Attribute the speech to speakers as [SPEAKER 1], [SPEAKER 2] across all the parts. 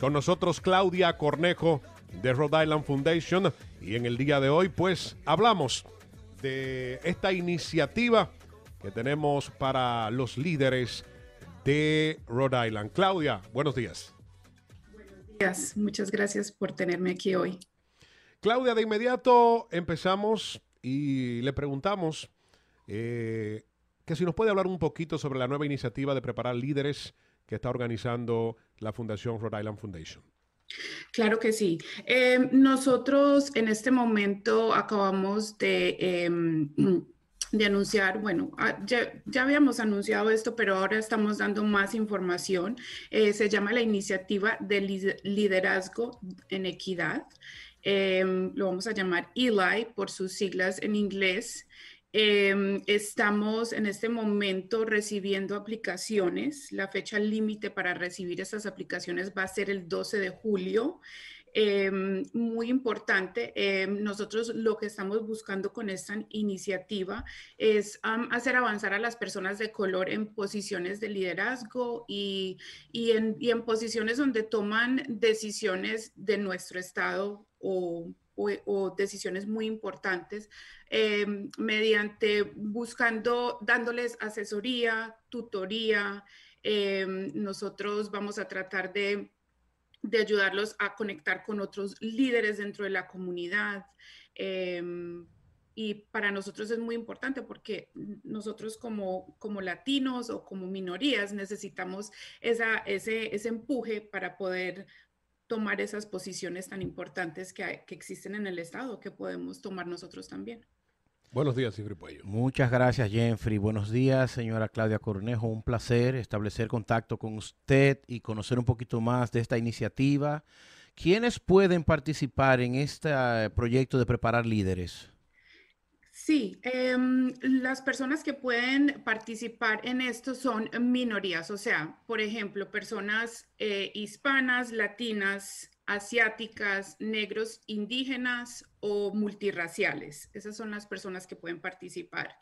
[SPEAKER 1] Con nosotros Claudia Cornejo de Rhode Island Foundation y en el día de hoy pues hablamos de esta iniciativa que tenemos para los líderes de Rhode Island. Claudia, buenos días.
[SPEAKER 2] Buenos días, muchas gracias por tenerme aquí hoy.
[SPEAKER 1] Claudia, de inmediato empezamos y le preguntamos eh, que si nos puede hablar un poquito sobre la nueva iniciativa de preparar líderes que está organizando la Fundación Rhode Island Foundation.
[SPEAKER 2] Claro que sí. Em, nosotros en este momento acabamos de, em, de anunciar, bueno, ah, ya, habíamos anunciado esto, pero ahora estamos dando más información. Eh, se llama la iniciativa de liderazgo en equidad. Em, lo vamos a llamar ELI por sus siglas en inglés. Em, estamos en este momento recibiendo aplicaciones. La fecha límite para recibir esas aplicaciones va a ser el 12 de julio. Em, muy importante. Em, nosotros lo que estamos buscando con esta iniciativa es hacer avanzar a las personas de color en posiciones de liderazgo y, en, y en posiciones donde toman decisiones de nuestro estado o o, decisiones muy importantes, em, mediante buscando, dándoles asesoría, tutoría. Em, nosotros vamos a tratar de, ayudarlos a conectar con otros líderes dentro de la comunidad. Em, y para nosotros es muy importante porque nosotros como, como latinos o como minorías necesitamos esa, ese, ese empuje para poder tomar esas posiciones tan importantes que, existen en el Estado, que podemos tomar nosotros también.
[SPEAKER 1] Buenos días, Jeffrey Puello. Muchas gracias, Jeffrey. Buenos días, señora Claudia Cornejo. Un placer establecer contacto con usted y conocer un poquito más de esta iniciativa. ¿Quiénes pueden participar en este eh, proyecto de preparar líderes?
[SPEAKER 2] Sí, em, las personas que pueden participar en esto son minorías, o sea, por ejemplo, personas eh, hispanas, latinas, asiáticas, negros, indígenas o multirraciales. Esas son las personas que pueden participar.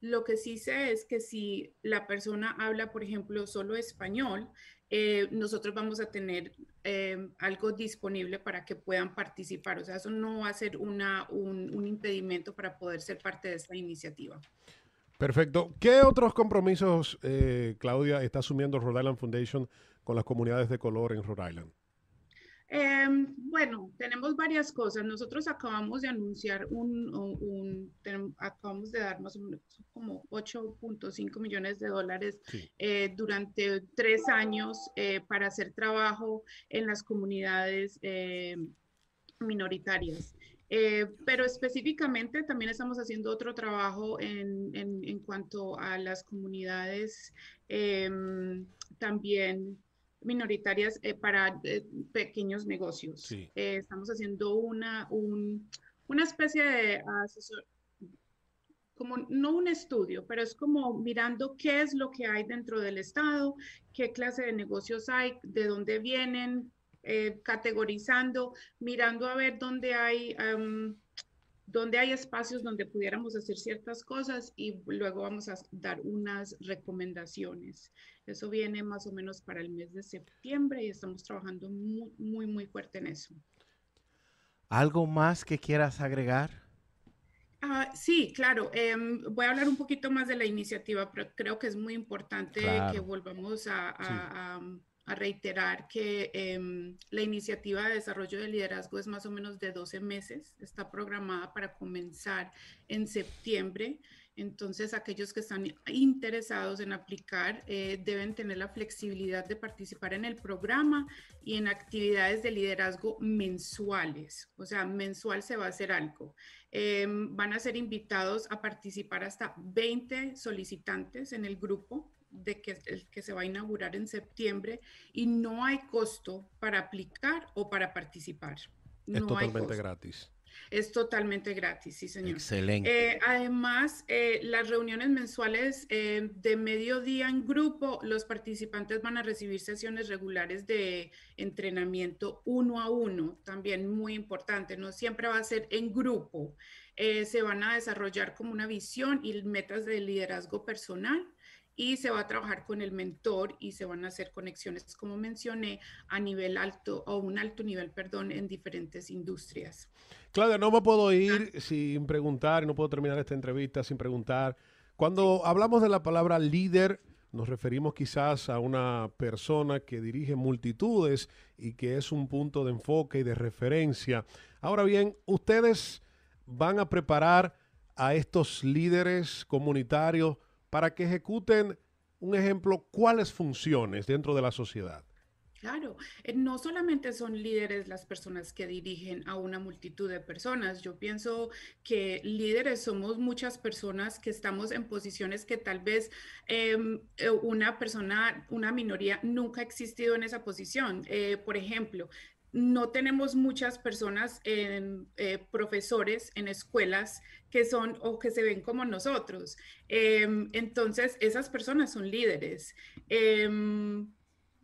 [SPEAKER 2] Lo que sí sé es que si la persona habla, por ejemplo, solo español, eh, nosotros vamos a tener eh, algo disponible para que puedan participar. O sea, eso no va a ser una, un, impedimento para poder ser parte de esta iniciativa.
[SPEAKER 1] Perfecto. ¿Qué otros compromisos, eh, Claudia, está asumiendo Rhode Island Foundation con las comunidades de color en Rhode Island?
[SPEAKER 2] Em, bueno, tenemos varias cosas. Nosotros acabamos de anunciar un, acabamos de darnos más o menos como 8.5 millones de dólares eh, durante tres años eh, para hacer trabajo en las comunidades em, minoritarias. Eh, pero específicamente también estamos haciendo otro trabajo en, cuanto a las comunidades em, también minoritarias eh, para eh, pequeños negocios. Eh, estamos haciendo una, una especie de asesor, como no un estudio, pero es como mirando qué es lo que hay dentro del Estado, qué clase de negocios hay, de dónde vienen, categorizando, mirando a ver dónde hay... Em, donde hay espacios donde pudiéramos hacer ciertas cosas y luego vamos a dar unas recomendaciones. Eso viene más o menos para el mes de septiembre y estamos trabajando muy, muy, fuerte en eso.
[SPEAKER 1] ¿Algo más que quieras agregar?
[SPEAKER 2] Ah, sí, claro. Em, voy a hablar un poquito más de la iniciativa, pero creo que es muy importante que volvamos a, a reiterar que em, la iniciativa de desarrollo de liderazgo es más o menos de 12 meses, está programada para comenzar en septiembre. Entonces, aquellos que están interesados en aplicar eh, deben tener la flexibilidad de participar en el programa y en actividades de liderazgo mensuales. O sea, mensual se va a hacer algo. Em, van a ser invitados a participar hasta 20 solicitantes en el grupo de que, el que se va a inaugurar en septiembre y no hay costo para aplicar o para participar. es totalmente gratis. Es totalmente gratis, sí, señor.
[SPEAKER 1] Eh,
[SPEAKER 2] además, eh, las reuniones mensuales eh, de mediodía en grupo, los participantes van a recibir sesiones regulares de entrenamiento uno a uno, también muy importante, no siempre va a ser en grupo. se van a desarrollar como una visión y metas de liderazgo personal y se va a trabajar con el mentor y se van a hacer conexiones, como mencioné, a nivel alto o un alto nivel, perdón, en diferentes industrias.
[SPEAKER 1] Claudia, no me puedo ah. ir sin preguntar, no puedo terminar esta entrevista sin preguntar. Cuando hablamos de la palabra líder, nos referimos quizás a una persona que dirige multitudes y que es un punto de enfoque y de referencia. Ahora bien, ustedes van a preparar a estos líderes comunitarios para que ejecuten, un ejemplo, cuáles funciones dentro de la sociedad.
[SPEAKER 2] Claro, eh, no solamente son líderes las personas que dirigen a una multitud de personas. Yo pienso que líderes somos muchas personas que estamos en posiciones que tal vez em, eh, una persona, una minoría nunca ha existido en esa posición. Eh, por ejemplo, no tenemos muchas personas, en eh, profesores en escuelas que son o que se ven como nosotros. Em, entonces, esas personas son líderes. Em,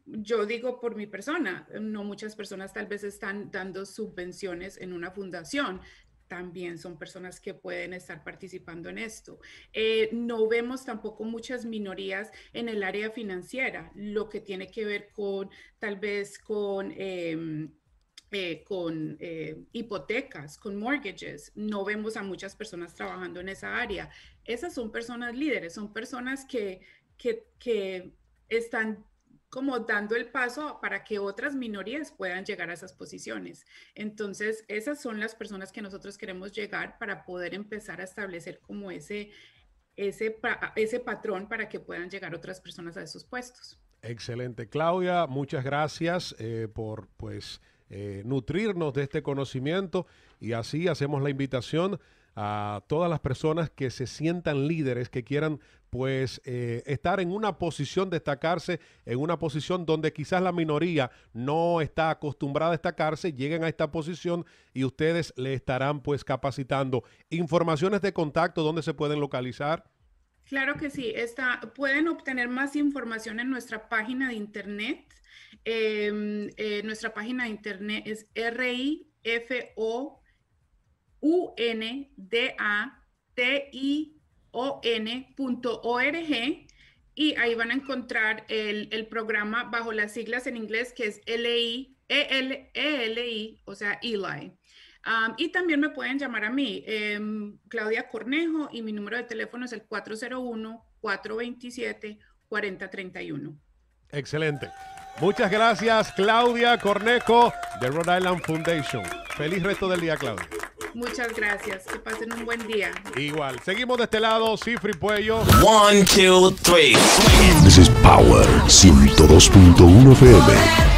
[SPEAKER 2] yo digo por mi persona, no muchas personas tal vez están dando subvenciones en una fundación, también son personas que pueden estar participando en esto. Eh, no vemos tampoco muchas minorías en el área financiera, lo que tiene que ver con tal vez con... Em, eh, con eh, hipotecas, con mortgages. No vemos a muchas personas trabajando en esa área. Esas son personas líderes, son personas que, que, que están como dando el paso para que otras minorías puedan llegar a esas posiciones. Entonces, esas son las personas que nosotros queremos llegar para poder empezar a establecer como ese, ese, ese patrón para que puedan llegar otras personas a esos puestos.
[SPEAKER 1] Excelente, Claudia. Muchas gracias eh, por pues eh, nutrirnos de este conocimiento y así hacemos la invitación a todas las personas que se sientan líderes, que quieran pues eh, estar en una posición, destacarse en una posición donde quizás la minoría no está acostumbrada a destacarse, lleguen a esta posición y ustedes le estarán pues capacitando. Informaciones de contacto, donde se pueden localizar?
[SPEAKER 2] Claro que sí. pueden obtener más información en nuestra página de internet. Em, eh, nuestra página de internet es rifoundation.org y ahí van a encontrar el, programa bajo las siglas en inglés que es L ELI, e e o sea, ELI y también me pueden llamar a mí, em, Claudia Cornejo, y mi número de teléfono es el 401-427-4031.
[SPEAKER 1] Excelente. Muchas gracias, Claudia Cornejo, de Rhode Island Foundation. Feliz resto del día, Claudia.
[SPEAKER 2] Muchas gracias. Que pasen un buen día. Igual.
[SPEAKER 1] Seguimos de este lado, Cifri Puello. One, two, three. This is Power 102.1 FM.